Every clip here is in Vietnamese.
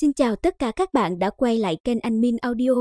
Xin chào tất cả các bạn đã quay lại kênh Anh Min Audio.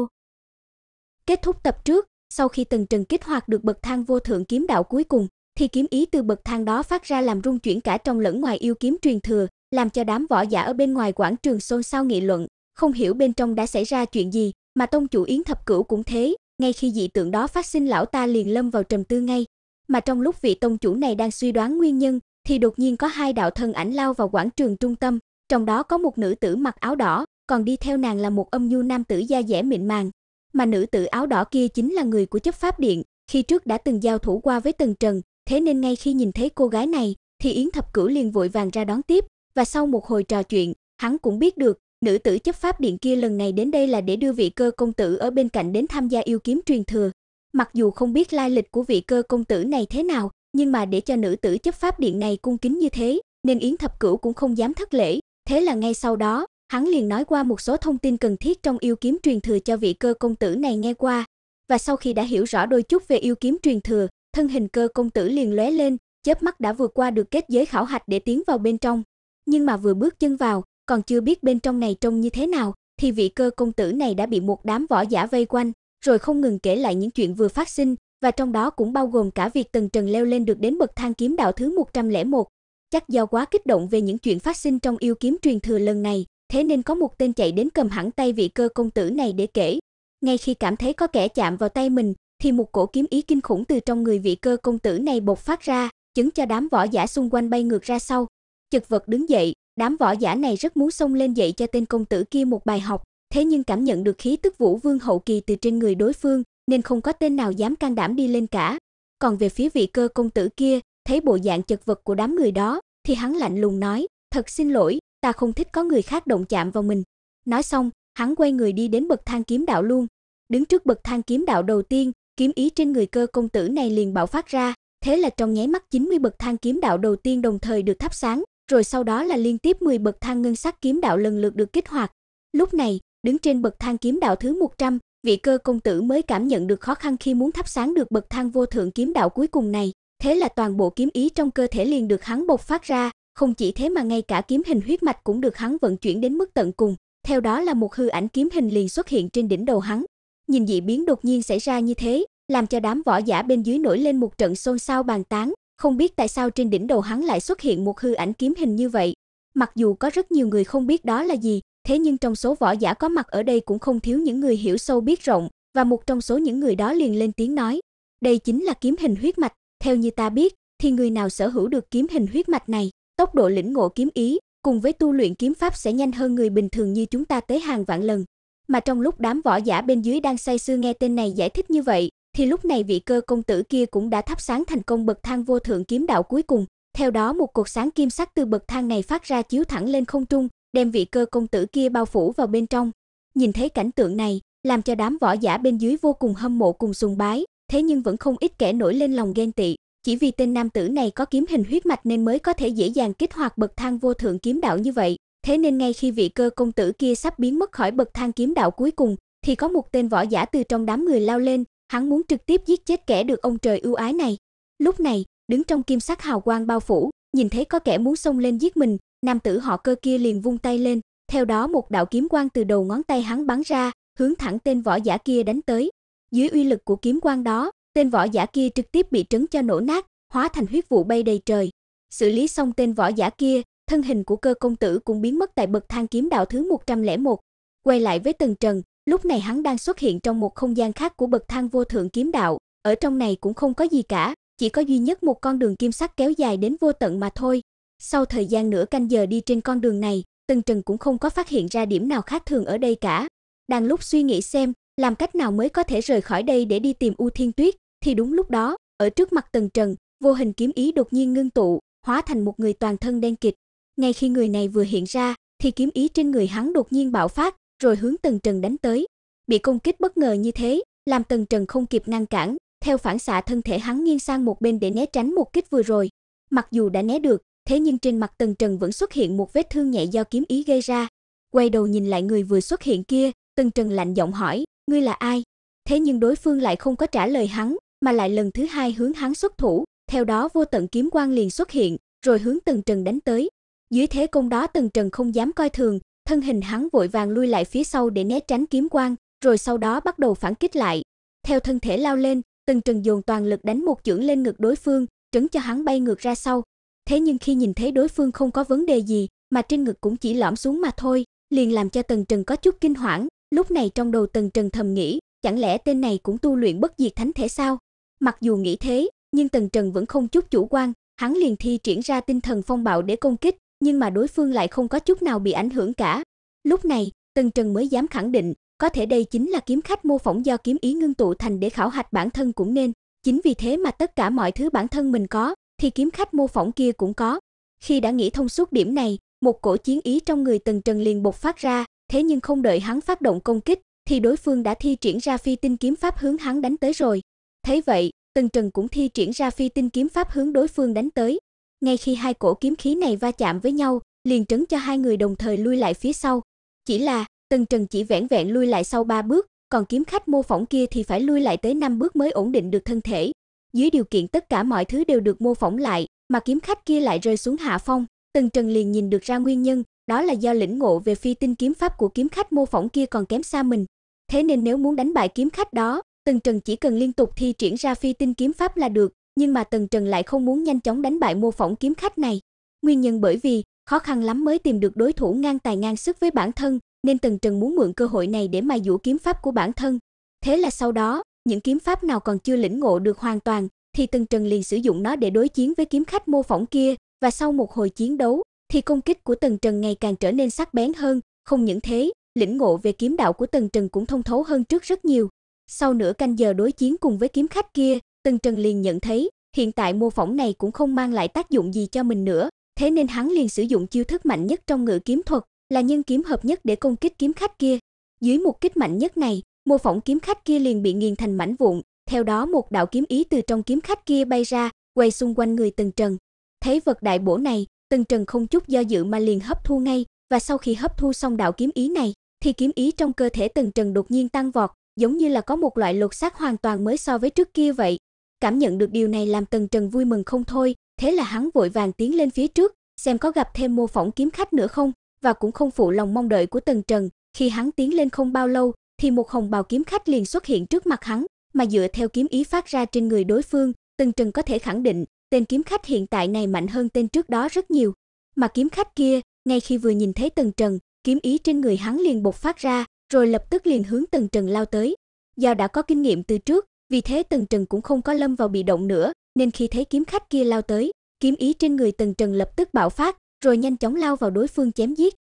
Kết thúc tập trước, sau khi Tần Trần kích hoạt được bậc thang vô thượng kiếm đạo cuối cùng, thì kiếm ý từ bậc thang đó phát ra làm rung chuyển cả trong lẫn ngoài yêu kiếm truyền thừa, làm cho đám võ giả ở bên ngoài quảng trường xôn xao nghị luận, không hiểu bên trong đã xảy ra chuyện gì, mà tông chủ Yến Thập Cửu cũng thế, ngay khi dị tượng đó phát sinh lão ta liền lâm vào trầm tư ngay. Mà trong lúc vị tông chủ này đang suy đoán nguyên nhân, thì đột nhiên có hai đạo thân ảnh lao vào quảng trường trung tâm, trong đó có một nữ tử mặc áo đỏ, còn đi theo nàng là một âm nhu nam tử da dẻ mịn màng. Mà nữ tử áo đỏ kia chính là người của chấp pháp điện, khi trước đã từng giao thủ qua với Tần Trần, thế nên ngay khi nhìn thấy cô gái này, thì Yến Thập Cửu liền vội vàng ra đón tiếp, và sau một hồi trò chuyện, hắn cũng biết được, nữ tử chấp pháp điện kia lần này đến đây là để đưa vị cơ công tử ở bên cạnh đến tham gia yêu kiếm truyền thừa. Mặc dù không biết lai lịch của vị cơ công tử này thế nào, nhưng mà để cho nữ tử chấp pháp điện này cung kính như thế, nên Yến Thập Cửu cũng không dám thất lễ, Thế là ngay sau đó, hắn liền nói qua một số thông tin cần thiết trong yêu kiếm truyền thừa cho vị cơ công tử này nghe qua. Và sau khi đã hiểu rõ đôi chút về yêu kiếm truyền thừa, thân hình cơ công tử liền lóe lên, chớp mắt đã vượt qua được kết giới khảo hạch để tiến vào bên trong. Nhưng mà vừa bước chân vào, còn chưa biết bên trong này trông như thế nào, thì vị cơ công tử này đã bị một đám võ giả vây quanh, rồi không ngừng kể lại những chuyện vừa phát sinh, và trong đó cũng bao gồm cả việc Tần Trần leo lên được đến bậc thang kiếm đạo thứ 101, Chắc do quá kích động về những chuyện phát sinh trong yêu kiếm truyền thừa lần này, thế nên có một tên chạy đến cầm hẳn tay vị cơ công tử này để kể. Ngay khi cảm thấy có kẻ chạm vào tay mình, thì một cổ kiếm ý kinh khủng từ trong người vị cơ công tử này bộc phát ra, chứng cho đám võ giả xung quanh bay ngược ra sau. Chật vật đứng dậy, đám võ giả này rất muốn xông lên dạy cho tên công tử kia một bài học, thế nhưng cảm nhận được khí tức Vũ Vương hậu kỳ từ trên người đối phương, nên không có tên nào dám can đảm đi lên cả. Còn về phía vị cơ công tử kia, Thấy bộ dạng chật vật của đám người đó, thì hắn lạnh lùng nói, "Thật xin lỗi, ta không thích có người khác động chạm vào mình." Nói xong, hắn quay người đi đến bậc thang kiếm đạo luôn. Đứng trước bậc thang kiếm đạo đầu tiên, kiếm ý trên người cơ công tử này liền bạo phát ra, thế là trong nháy mắt 90 bậc thang kiếm đạo đầu tiên đồng thời được thắp sáng, rồi sau đó là liên tiếp 10 bậc thang ngân sắc kiếm đạo lần lượt được kích hoạt. Lúc này, đứng trên bậc thang kiếm đạo thứ 100, vị cơ công tử mới cảm nhận được khó khăn khi muốn thắp sáng được bậc thang vô thượng kiếm đạo cuối cùng này thế là toàn bộ kiếm ý trong cơ thể liền được hắn bộc phát ra, không chỉ thế mà ngay cả kiếm hình huyết mạch cũng được hắn vận chuyển đến mức tận cùng, theo đó là một hư ảnh kiếm hình liền xuất hiện trên đỉnh đầu hắn. Nhìn dị biến đột nhiên xảy ra như thế, làm cho đám võ giả bên dưới nổi lên một trận xôn xao bàn tán, không biết tại sao trên đỉnh đầu hắn lại xuất hiện một hư ảnh kiếm hình như vậy. Mặc dù có rất nhiều người không biết đó là gì, thế nhưng trong số võ giả có mặt ở đây cũng không thiếu những người hiểu sâu biết rộng, và một trong số những người đó liền lên tiếng nói, đây chính là kiếm hình huyết mạch, theo như ta biết, thì người nào sở hữu được kiếm hình huyết mạch này, tốc độ lĩnh ngộ kiếm ý cùng với tu luyện kiếm pháp sẽ nhanh hơn người bình thường như chúng ta tới hàng vạn lần. Mà trong lúc đám võ giả bên dưới đang say sưa nghe tên này giải thích như vậy, thì lúc này vị cơ công tử kia cũng đã thắp sáng thành công bậc thang vô thượng kiếm đạo cuối cùng. Theo đó một cột sáng kim sắc từ bậc thang này phát ra chiếu thẳng lên không trung, đem vị cơ công tử kia bao phủ vào bên trong. Nhìn thấy cảnh tượng này, làm cho đám võ giả bên dưới vô cùng hâm mộ cùng sùng bái, thế nhưng vẫn không ít kẻ nổi lên lòng ghen tị, chỉ vì tên nam tử này có kiếm hình huyết mạch nên mới có thể dễ dàng kích hoạt bậc thang vô thượng kiếm đạo như vậy. Thế nên ngay khi vị cơ công tử kia sắp biến mất khỏi bậc thang kiếm đạo cuối cùng, thì có một tên võ giả từ trong đám người lao lên, hắn muốn trực tiếp giết chết kẻ được ông trời ưu ái này. Lúc này, đứng trong kim sắc hào quang bao phủ, nhìn thấy có kẻ muốn xông lên giết mình, nam tử họ cơ kia liền vung tay lên, theo đó một đạo kiếm quang từ đầu ngón tay hắn bắn ra, hướng thẳng tên võ giả kia đánh tới. Dưới uy lực của kiếm quang đó, tên võ giả kia trực tiếp bị trấn cho nổ nát, hóa thành huyết vụ bay đầy trời. Xử lý xong tên võ giả kia, thân hình của cơ công tử cũng biến mất tại bậc thang kiếm đạo thứ 101. Quay lại với Tần Trần, lúc này hắn đang xuất hiện trong một không gian khác của bậc thang vô thượng kiếm đạo, ở trong này cũng không có gì cả, chỉ có duy nhất một con đường kim sắc kéo dài đến vô tận mà thôi. Sau thời gian nửa canh giờ đi trên con đường này, Tần Trần cũng không có phát hiện ra điểm nào khác thường ở đây cả. Đang lúc suy nghĩ xem làm cách nào mới có thể rời khỏi đây để đi tìm U Thiên Tuyết? Thì đúng lúc đó, ở trước mặt Tần Trần, vô hình kiếm ý đột nhiên ngưng tụ, hóa thành một người toàn thân đen kịt. Ngay khi người này vừa hiện ra, thì kiếm ý trên người hắn đột nhiên bạo phát, rồi hướng Tần Trần đánh tới. Bị công kích bất ngờ như thế, làm Tần Trần không kịp ngăn cản, theo phản xạ thân thể hắn nghiêng sang một bên để né tránh một kích vừa rồi. Mặc dù đã né được, thế nhưng trên mặt Tần Trần vẫn xuất hiện một vết thương nhẹ do kiếm ý gây ra. Quay đầu nhìn lại người vừa xuất hiện kia, Tần Trần lạnh giọng hỏi, ngươi là ai? Thế nhưng đối phương lại không có trả lời hắn, mà lại lần thứ hai hướng hắn xuất thủ, theo đó vô tận kiếm quang liền xuất hiện, rồi hướng Tần Trần đánh tới. Dưới thế công đó Tần Trần không dám coi thường, thân hình hắn vội vàng lui lại phía sau để né tránh kiếm quang, rồi sau đó bắt đầu phản kích lại. Theo thân thể lao lên, Tần Trần dồn toàn lực đánh một chưởng lên ngực đối phương, trấn cho hắn bay ngược ra sau. Thế nhưng khi nhìn thấy đối phương không có vấn đề gì, mà trên ngực cũng chỉ lõm xuống mà thôi, liền làm cho Tần Trần có chút kinh hoảng, Lúc này trong đầu Tần Trần thầm nghĩ, chẳng lẽ tên này cũng tu luyện bất diệt thánh thể sao? Mặc dù nghĩ thế, nhưng Tần Trần vẫn không chút chủ quan, hắn liền thi triển ra tinh thần phong bạo để công kích, nhưng mà đối phương lại không có chút nào bị ảnh hưởng cả. Lúc này, Tần Trần mới dám khẳng định, có thể đây chính là kiếm khách mô phỏng do kiếm ý ngưng tụ thành để khảo hạch bản thân cũng nên. Chính vì thế mà tất cả mọi thứ bản thân mình có, thì kiếm khách mô phỏng kia cũng có. Khi đã nghĩ thông suốt điểm này, một cổ chiến ý trong người Tần Trần liền bộc phát ra, thế nhưng không đợi hắn phát động công kích, thì đối phương đã thi triển ra phi tinh kiếm pháp hướng hắn đánh tới rồi. Thấy vậy, Tần Trần cũng thi triển ra phi tinh kiếm pháp hướng đối phương đánh tới. Ngay khi hai cổ kiếm khí này va chạm với nhau, liền trấn cho hai người đồng thời lui lại phía sau. Chỉ là, Tần Trần chỉ vẹn vẹn lui lại sau ba bước, còn kiếm khách mô phỏng kia thì phải lui lại tới năm bước mới ổn định được thân thể. Dưới điều kiện tất cả mọi thứ đều được mô phỏng lại, mà kiếm khách kia lại rơi xuống hạ phong, Tần Trần liền nhìn được ra nguyên nhân, đó là do lĩnh ngộ về phi tinh kiếm pháp của kiếm khách mô phỏng kia còn kém xa mình. Thế nên nếu muốn đánh bại kiếm khách đó, Tần Trần chỉ cần liên tục thi triển ra phi tinh kiếm pháp là được, nhưng mà Tần Trần lại không muốn nhanh chóng đánh bại mô phỏng kiếm khách này. Nguyên nhân bởi vì khó khăn lắm mới tìm được đối thủ ngang tài ngang sức với bản thân, nên Tần Trần muốn mượn cơ hội này để mài dũa kiếm pháp của bản thân. Thế là sau đó, những kiếm pháp nào còn chưa lĩnh ngộ được hoàn toàn thì Tần Trần liền sử dụng nó để đối chiến với kiếm khách mô phỏng kia, và sau một hồi chiến đấu, thì công kích của Tần Trần ngày càng trở nên sắc bén hơn, không những thế, lĩnh ngộ về kiếm đạo của Tần Trần cũng thông thấu hơn trước rất nhiều. Sau nửa canh giờ đối chiến cùng với kiếm khách kia, Tần Trần liền nhận thấy, hiện tại mô phỏng này cũng không mang lại tác dụng gì cho mình nữa, thế nên hắn liền sử dụng chiêu thức mạnh nhất trong ngự kiếm thuật, là nhân kiếm hợp nhất để công kích kiếm khách kia. Dưới một kích mạnh nhất này, mô phỏng kiếm khách kia liền bị nghiền thành mảnh vụn, theo đó một đạo kiếm ý từ trong kiếm khách kia bay ra, quay xung quanh người Tần Trần. Thấy vật đại bổ này, Tần Trần không chút do dự mà liền hấp thu ngay, và sau khi hấp thu xong đạo kiếm ý này, thì kiếm ý trong cơ thể Tần Trần đột nhiên tăng vọt, giống như là có một loại lột xác hoàn toàn mới so với trước kia vậy. Cảm nhận được điều này làm Tần Trần vui mừng không thôi, thế là hắn vội vàng tiến lên phía trước, xem có gặp thêm mô phỏng kiếm khách nữa không, và cũng không phụ lòng mong đợi của Tần Trần, khi hắn tiến lên không bao lâu, thì một hồng bào kiếm khách liền xuất hiện trước mặt hắn, mà dựa theo kiếm ý phát ra trên người đối phương, Tần Trần có thể khẳng định, Tên kiếm khách hiện tại này mạnh hơn tên trước đó rất nhiều, mà kiếm khách kia, ngay khi vừa nhìn thấy Tần Trần, kiếm ý trên người hắn liền bộc phát ra, rồi lập tức liền hướng Tần Trần lao tới. Do đã có kinh nghiệm từ trước, vì thế Tần Trần cũng không có lâm vào bị động nữa, nên khi thấy kiếm khách kia lao tới, kiếm ý trên người Tần Trần lập tức bạo phát, rồi nhanh chóng lao vào đối phương chém giết.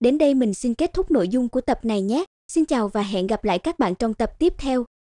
Đến đây mình xin kết thúc nội dung của tập này nhé. Xin chào và hẹn gặp lại các bạn trong tập tiếp theo.